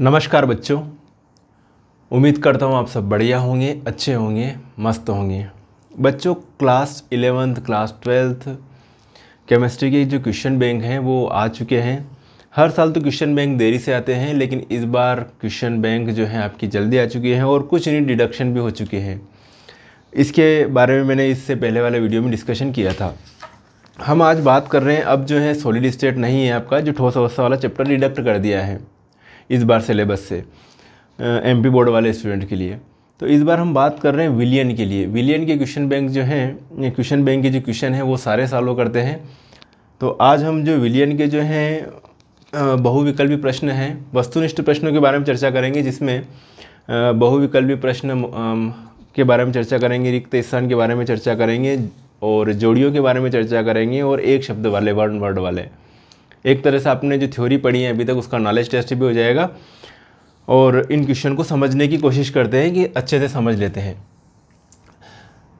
नमस्कार बच्चों उम्मीद करता हूँ आप सब बढ़िया होंगे अच्छे होंगे मस्त होंगे बच्चों class eleventh class twelfth chemistry के जो क्वेश्चन बैंक हैं वो आ चुके हैं हर साल तो क्वेश्चन बैंक देरी से आते हैं लेकिन इस बार क्वेश्चन बैंक जो है आपकी जल्दी आ चुकी है और कुछ नहीं डिडक्शन भी हो चुके हैं इसके बारे में मैंने इससे पहले वाले वीडियो में डिस्कशन किया था हम आज बात कर रहे हैं अब जो है सॉलिड स्टेट नहीं है आपका जो ठोस अवस्था वाला चैप्टर डिडक्ट कर दिया है इस बार सिलेबस से एम पी बोर्ड वाले स्टूडेंट के लिए तो इस बार हम बात कर रहे हैं विलियन के लिए विलियन के क्वेश्चन बैंक जो हैं क्वेश्चन बैंक के जो क्वेश्चन हैं वो सारे सालों करते हैं तो आज हम जो विलियन के जो हैं बहुविकल्पी प्रश्न हैं वस्तुनिष्ठ प्रश्नों के बारे में चर्चा करेंगे जिसमें बहुविकल्पी प्रश्न के बारे में चर्चा करेंगे रिक्त स्थान के बारे में चर्चा करेंगे और जोड़ियों के बारे में चर्चा करेंगे और एक शब्द वाले वर्ण वर्ड वाले एक तरह से आपने जो थ्योरी पढ़ी है अभी तक उसका नॉलेज टेस्ट भी हो जाएगा और इन क्वेश्चन को समझने की कोशिश करते हैं कि अच्छे से समझ लेते हैं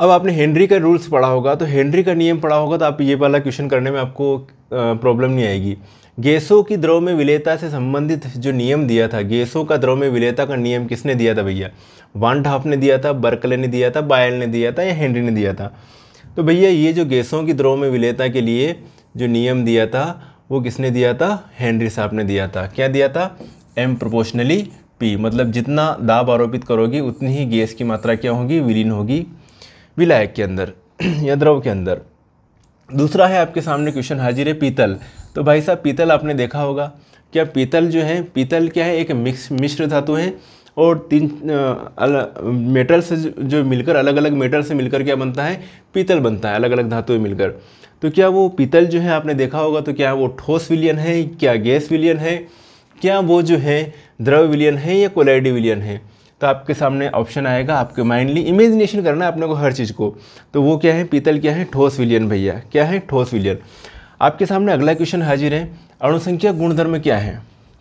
अब आपने हेनरी का रूल्स पढ़ा होगा तो हेनरी का नियम पढ़ा होगा तो आप ये वाला क्वेश्चन करने में आपको प्रॉब्लम नहीं आएगी गैसों की द्रव में विलेयता से संबंधित जो नियम दिया था गैसों का द्रव में विलेयता का नियम किसने दिया था भैया वन ढाफ ने दिया था बर्कले ने दिया था बायल ने दिया था या हेनरी ने दिया था तो भैया ये जो गैसों की द्रव में विलेयता के लिए जो नियम दिया था वो किसने दिया था हेनरी साहब ने दिया था क्या दिया था एम प्रोपोर्शनली पी मतलब जितना दाब आरोपित करोगी उतनी ही गैस की मात्रा क्या होगी विलीन होगी विलायक के अंदर या द्रव के अंदर दूसरा है आपके सामने क्वेश्चन हाजिर है पीतल तो भाई साहब पीतल आपने देखा होगा क्या पीतल जो है पीतल क्या है एक मिक्स मिश्र धातु है और तीन मेटल से जो मिलकर अलग अलग मेटल से मिलकर क्या बनता है पीतल बनता है अलग अलग धातुएं मिलकर तो क्या वो पीतल जो है आपने देखा होगा तो क्या वो ठोस विलियन है क्या गैस विलियन है क्या वो जो है द्रव विलियन है या कोलाइडी विलियन है तो आपके सामने ऑप्शन आएगा आपके माइंडली इमेजिनेशन करना है अपने को हर चीज़ को तो वो क्या है पीतल क्या है ठोस विलियन भैया क्या है ठोस विलियन आपके सामने अगला क्वेश्चन हाजिर है अणुसंख्या गुणधर्म क्या है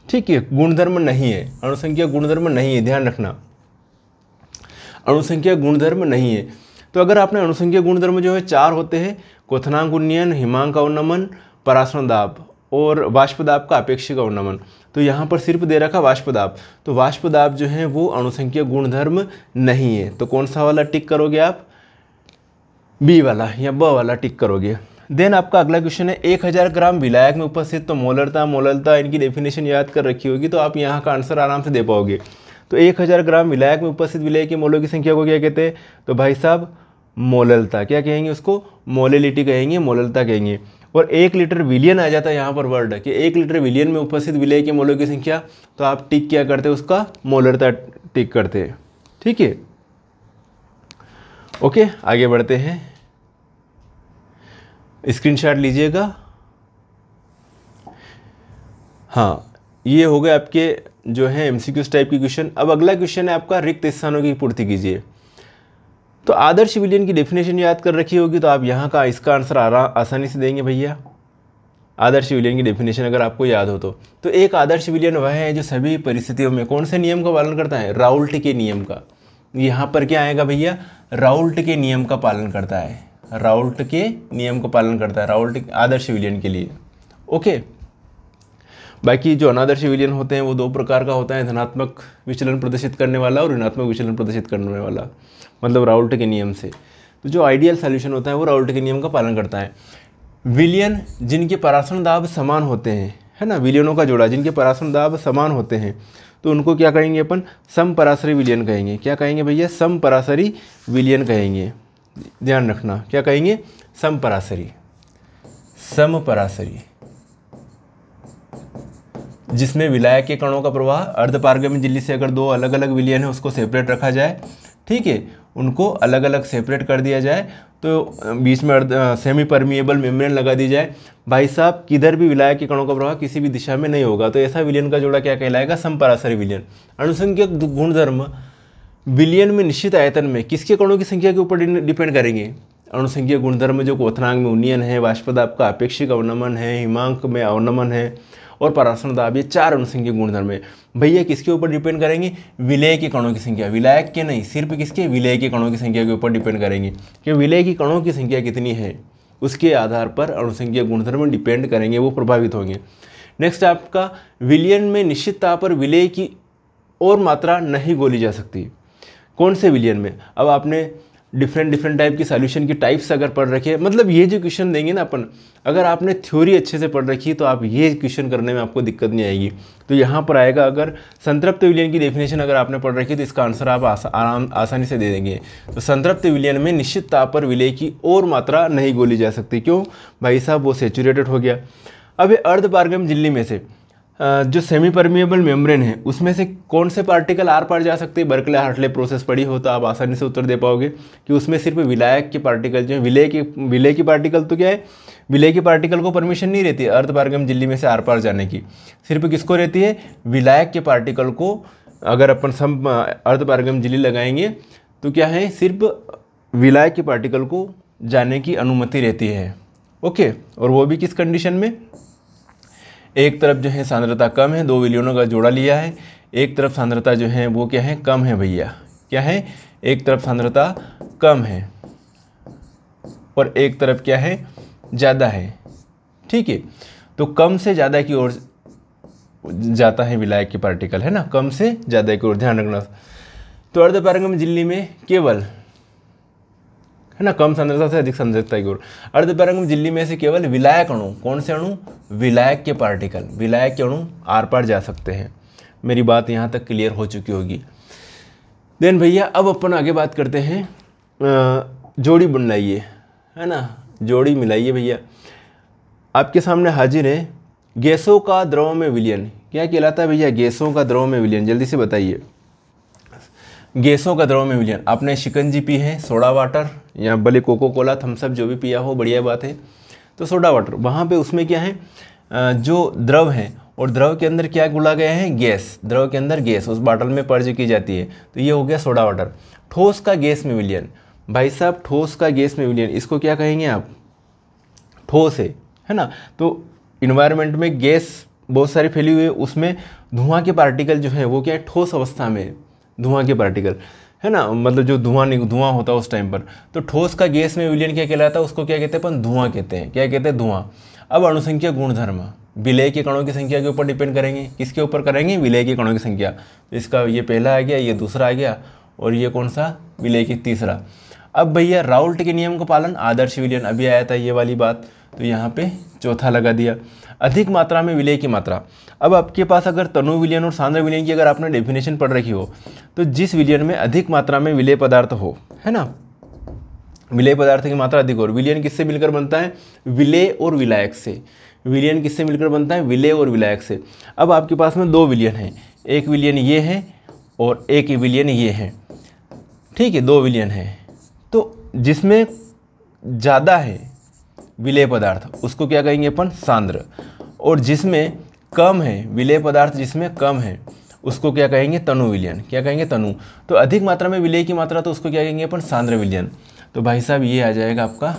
ठीक है गुणधर्म नहीं है अनुसंख्या गुणधर्म नहीं है ध्यान रखना अनुसंख्या गुणधर्म नहीं है तो अगर आपने अनुसंख्या गुणधर्म जो है चार होते हैं क्वथनांक उन्नयन हिमांक अवनमन परासनदाब और वाष्पदाब का अपेक्षिक अवनमन तो यहाँ पर सिर्फ दे रखा वाष्पदाब तो वाष्पदाब जो है वो अनुसंख्या गुणधर्म नहीं है तो कौन सा वाला टिक करोगे आप बी वाला या ब वाला टिक करोगे देन आपका अगला क्वेश्चन है एक हज़ार ग्राम विलायक में उपस्थित तो मोलरता मोललता इनकी डेफिनेशन याद कर रखी होगी तो आप यहाँ का आंसर आराम से दे पाओगे तो एक हज़ार ग्राम विलायक में उपस्थित विलय के मोलों की संख्या को क्या कहते हैं तो भाई साहब मोललता क्या कहेंगे उसको मोलिलिटी कहेंगे मोललता कहेंगे और एक लीटर विलियन आ जाता है यहाँ पर वर्ड कि एक लीटर विलियन में उपस्थित विलय के मोलों की संख्या तो आप टिक क्या करते हैं उसका मोलरता टिक करते हैं ठीक है ओके आगे बढ़ते हैं स्क्रीनशॉट लीजिएगा हाँ ये हो गए आपके जो है एम टाइप के क्वेश्चन अब अगला क्वेश्चन है आपका रिक्त स्थानों की पूर्ति कीजिए तो आदर्श विलियन की डेफिनेशन याद कर रखी होगी तो आप यहाँ का इसका आंसर आराम आसानी से देंगे भैया आदर्श विलियन की डेफिनेशन अगर आपको याद हो तो तो एक आदर्श विलियन वह है जो सभी परिस्थितियों में कौन से नियम का पालन करता है राउल्ट के नियम का यहाँ पर क्या आएगा भैया राउल्ट के नियम का पालन करता है राउल्ट के नियम का पालन करता है राउल्ट आदर्श विलियन के लिए ओके बाकी जो अनादर्श विलियन होते हैं वो दो प्रकार का होता है धनात्मक विचलन प्रदर्शित करने वाला और ऋणात्मक विचलन प्रदर्शित करने वाला मतलब राउल्ट के नियम से तो जो आइडियल सोल्यूशन होता है वो राउल्ट के नियम का पालन करता है विलियन जिनके परासरण दाब समान होते हैं है ना विलियनों का जोड़ा जिनके परासरण दाब समान होते हैं तो उनको क्या कहेंगे अपन सम परासरी विलियन कहेंगे क्या कहेंगे भैया सम परासरी विलियन कहेंगे ध्यान रखना क्या कहेंगे सम परासरी सम परासरी जिसमें विलायक के कणों का प्रवाह अर्धपारगमी झिल्ली से अगर दो अलग अलग विलियन है उसको सेपरेट रखा जाए ठीक है उनको अलग अलग सेपरेट कर दिया जाए तो बीच में अर्ध सेमी परमिएबल मेम्ब्रेन लगा दी जाए भाई साहब किधर भी विलायक के कणों का प्रवाह किसी भी दिशा में नहीं होगा तो ऐसा विलियन का जोड़ा क्या कहलाएगा समपरासरी विलियन अनुसंख्यक गुणधर्म विलियन में निश्चित आयतन में किसके कणों की संख्या के ऊपर डिपेंड करेंगे अणुसंख्या गुणधर्म जो क्वथनांग में उन्नयन है वाष्पदाप का अपेक्षिक अवनमन है हिमांक में अवनमन है और पराशन दाब ये चार अनुसंख्य गुणधर्म है भैया किसके ऊपर डिपेंड करेंगे विलय के कणों की संख्या विलायक के नहीं सिर्फ किसके विलय के कणों की संख्या के ऊपर डिपेंड करेंगे कि विलय की कणों की संख्या कितनी है उसके आधार पर अनुसंख्य गुणधर्म डिपेंड करेंगे वो प्रभावित होंगे नेक्स्ट आपका विलियन में निश्चित ताप पर विलय की और मात्रा नहीं गोली जा सकती कौन से विलियन में अब आपने डिफरेंट डिफरेंट टाइप की सोल्यूशन की टाइप्स अगर पढ़ रखे मतलब ये जो क्वेश्चन देंगे ना अपन अगर आपने थ्योरी अच्छे से पढ़ रखी है तो आप ये क्वेश्चन करने में आपको दिक्कत नहीं आएगी तो यहाँ पर आएगा अगर संतृप्त विलियन की डेफिनेशन अगर आपने पढ़ रखी है तो इसका आंसर आप आसा, आराम आसानी से दे देंगे तो संतृप्त विलियन में निश्चित ताप पर विलय की और मात्रा नहीं गोली जा सकती क्यों भाई साहब वो सेचुरेटेड हो गया अब ये अर्ध पारगम झिल्ली में से जो सेमी परमिएबल मेम्ब्रेन है उसमें से कौन से पार्टिकल आर पार जा सकते हैं बर्कले हार्टले प्रोसेस पड़ी हो तो आप आसानी से उत्तर दे पाओगे कि उसमें सिर्फ विलायक के पार्टिकल जो है विलय के विलय की पार्टिकल तो क्या है विलय के पार्टिकल को परमिशन नहीं रहती अर्थ पारगम झिल्ली में से आर पार जाने की सिर्फ किसको रहती है विलायक के पार्टिकल को अगर अपन सब अर्थ पारगम झिल्ली लगाएंगे तो क्या है सिर्फ विलायक के पार्टिकल को जाने की अनुमति रहती है ओके और वो भी किस कंडीशन में एक तरफ जो है सांद्रता कम है दो विलियनों का जोड़ा लिया है एक तरफ सांद्रता जो है वो क्या है कम है भैया क्या है एक तरफ सांद्रता कम है और एक तरफ क्या है ज़्यादा है ठीक है तो कम से ज़्यादा की ओर जाता है विलायक के पार्टिकल है ना कम से ज़्यादा की ओर ध्यान रखना तो अर्धपारंगम झिल्ली में केवल है ना कम संद्रता से अधिक संद्रता की ओर अर्धपरंग तो झिल्ली में से केवल विलायक अणु कौन से अणु विलायक के पार्टिकल विलायक के अणु आर पार जा सकते हैं मेरी बात यहाँ तक क्लियर हो चुकी होगी देन भैया अब अपन आगे बात करते हैं जोड़ी बनाइए है ना जोड़ी मिलाइए भैया आपके सामने हाजिर है गैसों का द्रव में विलयन क्या कहलाता है भैया गैसों का द्रव में विलयन जल्दी से बताइए गैसों का द्रव में विलयन आपने शिकंजी पी है सोडा वाटर या भले कोको कोला थम्सअप जो भी पिया हो बढ़िया बात है तो सोडा वाटर वहाँ पे उसमें क्या है जो द्रव है और द्रव के अंदर क्या गुला गया है गैस द्रव के अंदर गैस उस बाटल में पर्ज की जाती है तो ये हो गया सोडा वाटर ठोस का गैस में विलियन भाई साहब ठोस का गैस में विलियन इसको क्या कहेंगे आप ठोस है है ना तो इन्वायरमेंट में गैस बहुत सारी फैली हुई है उसमें धुआं के पार्टिकल जो है वो क्या है ठोस अवस्था में है धुआं के पार्टिकल है ना मतलब जो धुआं धुआं होता है उस टाइम पर तो ठोस का गैस में विलियन क्या कहलाता है उसको क्या कहते हैं अपन धुआं कहते हैं क्या कहते हैं धुआं अब अणुसंख्या गुणधर्म विलय के कणों की संख्या के ऊपर डिपेंड करेंगे किसके ऊपर करेंगे विलय के कणों की संख्या तो इसका ये पहला आ गया ये दूसरा आ गया और ये कौन सा विलय के तीसरा अब भैया राउल्ट के नियम का पालन आदर्श विलयन अभी आया था ये वाली बात तो यहाँ पे चौथा लगा दिया अधिक मात्रा में विलय की मात्रा अब आपके पास अगर तनु विलयन और सांद्र विलयन की अगर आपने डेफिनेशन पढ़ रखी हो तो जिस विलयन में अधिक मात्रा में विलय पदार्थ हो है ना विलय पदार्थ की मात्रा अधिक हो विलयन किससे मिलकर बनता है विलय और विलायक से विलयन किससे मिलकर बनता है विलय और विलायक से अब आपके पास में दो विलियन है एक विलियन ये है और एक विलियन ये है ठीक है दो विलियन है तो जिसमें ज़्यादा है विलय पदार्थ उसको क्या कहेंगे अपन सांद्र और जिसमें कम है विलेय पदार्थ जिसमें कम है उसको क्या कहेंगे तनु विलयन क्या कहेंगे तनु तो अधिक मात्रा में विलेय की मात्रा तो उसको क्या कहेंगे अपन सांद्र विलयन तो भाई साहब ये आ जाएगा आपका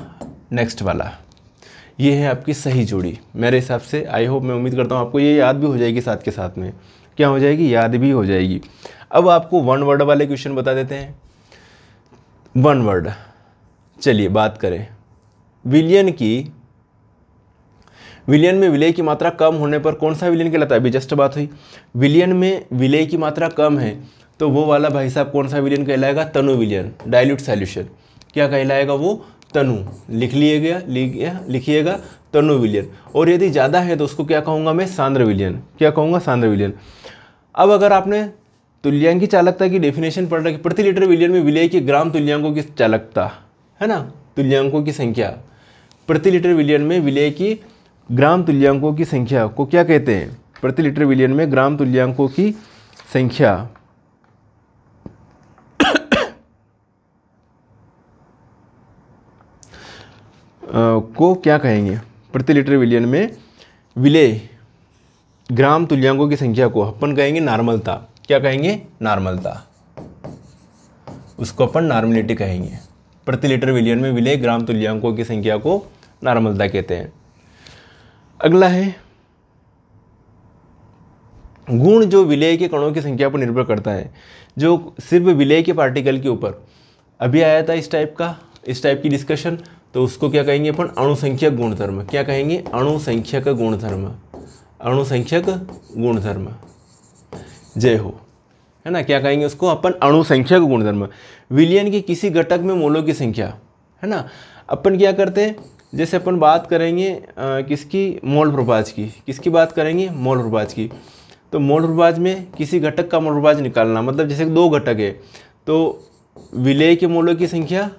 नेक्स्ट वाला ये है आपकी सही जोड़ी मेरे हिसाब से आई होप मैं उम्मीद करता हूँ आपको ये याद भी हो जाएगी साथ के साथ में क्या हो जाएगी याद भी हो जाएगी अब आपको वन वर्ड वाले क्वेश्चन बता देते हैं वन वर्ड चलिए बात करें विलियन की विलियन में विलय की मात्रा कम होने पर कौन सा विलियन कहलाता है अभी जस्ट बात हुई विलियन में विलय की मात्रा कम है तो वो वाला भाई साहब कौन सा विलियन कहलाएगा तनु विलियन डायल्यूट सॉल्यूशन क्या कहलाएगा वो तनु लिख लिए गया लिखिएगा तनु विलियन और यदि ज़्यादा है तो उसको क्या कहूँगा मैं सांद्र विलियन क्या कहूँगा सांद्र विलियन अब अगर आपने तुल्यांकी की चालकता की डेफिनेशन पढ़ रखी प्रति लीटर विलियन में विलय की ग्राम तुल्यांकों की चालकता है ना तुल्यांकों की संख्या प्रति लीटर विलियन में विलय की ग्राम तुल्यांकों की संख्या को क्या कहते हैं प्रति लीटर विलियन में ग्राम तुल्यांकों की संख्या को क्या कहेंगे प्रति लीटर विलियन में विलय ग्राम तुल्यांकों की संख्या को अपन कहेंगे नॉर्मलता क्या कहेंगे नॉर्मलता उसको अपन नॉर्मलिटी कहेंगे प्रति लीटर विलियन में विलय ग्राम तुल्यांकों की संख्या को नॉर्मलता कहते हैं अगला है गुण जो विलय के कणों की संख्या पर निर्भर करता है जो सिर्फ विलय के पार्टिकल के ऊपर अभी आया था इस टाइप का इस टाइप की डिस्कशन तो उसको क्या कहेंगे अपन अणुसंख्यक गुणधर्म क्या कहेंगे अणुसंख्यक गुणधर्म अणुसंख्यक गुणधर्म जय हो है ना क्या कहेंगे उसको अपन अणुसंख्यक गुणधर्म विलियन के किसी घटक में मोलों की संख्या है ना अपन क्या करते हैं जैसे अपन बात करेंगे आ, किसकी मोल प्रभाज की किसकी बात करेंगे मोल प्रभाज की तो मोल प्रभाज में किसी घटक का मोल प्रभाज निकालना मतलब जैसे दो घटक है तो विलय के मोलों की संख्या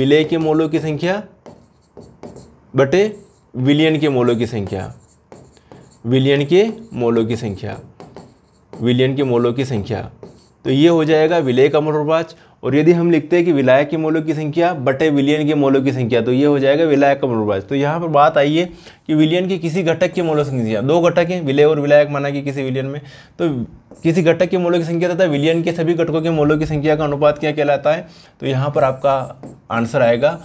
विलय के मोलों की संख्या बटे विलियन के मोलों की संख्या विलियन के मोलों की संख्या विलियन के मोलों की संख्या तो ये हो जाएगा विलय का मोल प्रभाज और यदि हम लिखते हैं कि विलायक के मोलों की संख्या बटे विलियन के मोलों की संख्या तो ये हो जाएगा विलायक का मोलोभाज तो यहाँ पर बात आई है कि विलियन के किसी घटक के मोलों की संख्या दो घटक हैं विलय और विलायक माना कि किसी विलियन में तो किसी घटक के मोलों की संख्या तथा विलियन के सभी घटकों के मोलों की संख्या का अनुपात क्या कहलाता है तो यहाँ पर आपका आंसर आएगा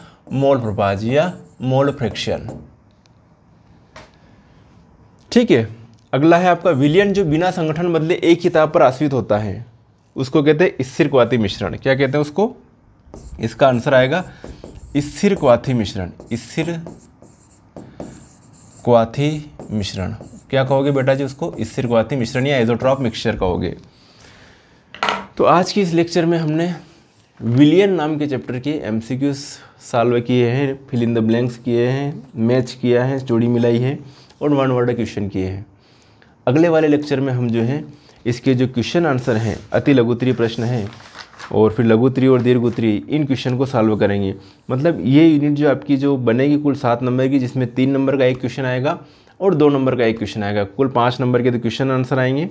मोल प्रभाज या मोल फ्रैक्शन ठीक है अगला है आपका विलियन जो बिना संगठन बदले एक किताब पर आश्रित होता है उसको कहते हैं क्वाथी मिश्रण क्या कहते हैं उसको इसका आंसर आएगा क्वाथी मिश्रण स्थिर क्वाथी मिश्रण क्या कहोगे बेटा जी उसको क्वाथी मिश्रण या एजोट्रॉप मिक्सचर कहोगे तो आज की इस लेक्चर में हमने विलियन नाम के चैप्टर के एम सी क्यूज साल्व किए हैं फिल इन द ब्लैंक्स किए हैं मैच किया है जोड़ी मिलाई है और वन वर्ड क्वेश्चन किए हैं अगले वाले लेक्चर में हम जो हैं इसके जो क्वेश्चन आंसर हैं अति लघुतरी प्रश्न हैं और फिर लघुतरी और दीर्घोत्तरी इन क्वेश्चन को सॉल्व करेंगे मतलब ये यूनिट जो आपकी जो बनेगी कुल सात नंबर की जिसमें तीन नंबर का एक क्वेश्चन आएगा और दो नंबर का एक क्वेश्चन आएगा कुल पाँच नंबर के तो क्वेश्चन आंसर आएंगे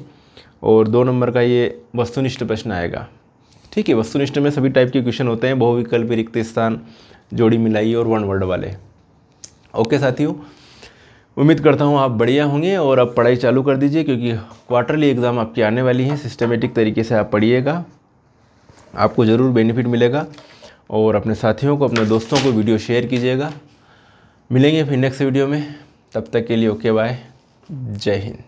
और दो नंबर का ये वस्तुनिष्ठ प्रश्न आएगा ठीक है वस्तुनिष्ठ में सभी टाइप के क्वेश्चन होते हैं बहुविकल्प रिक्त स्थान जोड़ी मिलाई और वन वर्ड वाले ओके साथियों उम्मीद करता हूँ आप बढ़िया होंगे और आप पढ़ाई चालू कर दीजिए क्योंकि क्वार्टरली एग्ज़ाम आपकी आने वाली है सिस्टमेटिक तरीके से आप पढ़िएगा आपको ज़रूर बेनिफिट मिलेगा और अपने साथियों को अपने दोस्तों को वीडियो शेयर कीजिएगा मिलेंगे फिर नेक्स्ट वीडियो में तब तक के लिए ओके बाय जय हिंद